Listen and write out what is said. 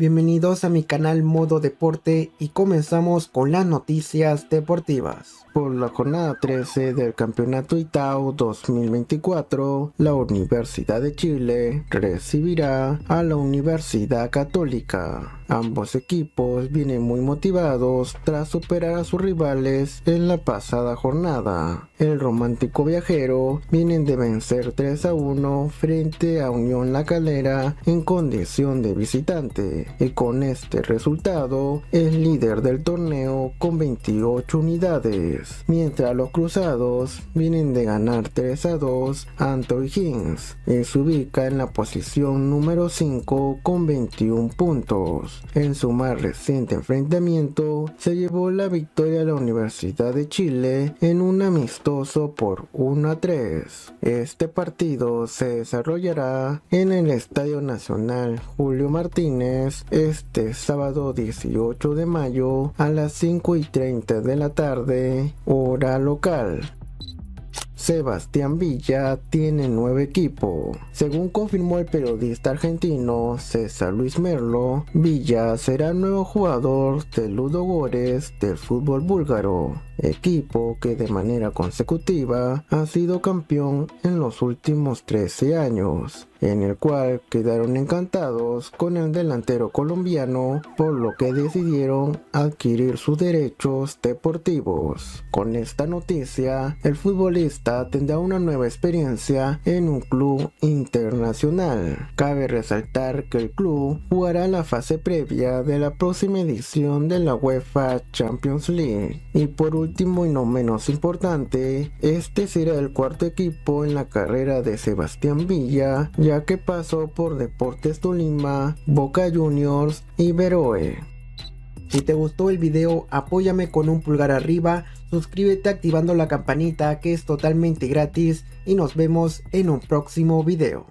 Bienvenidos a mi canal Modo Deporte y comenzamos con las noticias deportivas. Por la jornada 13 del Campeonato Itaú 2024, la Universidad de Chile recibirá a la Universidad Católica. Ambos equipos vienen muy motivados tras superar a sus rivales en la pasada jornada. El romántico viajero vienen de vencer 3 a 1 frente a Unión La Calera en condición de visitante. Y con este resultado es líder del torneo con 28 unidades, mientras los Cruzados vienen de ganar 3 a 2 ante Higgins y se ubica en la posición número 5 con 21 puntos. En su más reciente enfrentamiento se llevó la victoria a la Universidad de Chile en un amistoso por 1 a 3. Este partido se desarrollará en el Estadio Nacional Julio Martínez este sábado 18 de mayo a las 5 y 30 de la tarde, hora local. Sebastián Villa tiene NUEVO equipo. Según confirmó el periodista argentino César Luis Merlo, Villa será el nuevo jugador de Ludo Górez del fútbol búlgaro, equipo que de manera consecutiva ha sido campeón en los últimos 13 años en el cual quedaron encantados con el delantero colombiano, por lo que decidieron adquirir sus derechos deportivos. Con esta noticia, el futbolista tendrá una nueva experiencia en un club internacional. Cabe resaltar que el club jugará la fase previa de la próxima edición de la UEFA Champions League. Y por último y no menos importante, este será el cuarto equipo en la carrera de Sebastián Villa, que pasó por Deportes Tolima, Boca Juniors y Veroe. Si te gustó el video, apóyame con un pulgar arriba, suscríbete activando la campanita que es totalmente gratis y nos vemos en un próximo video.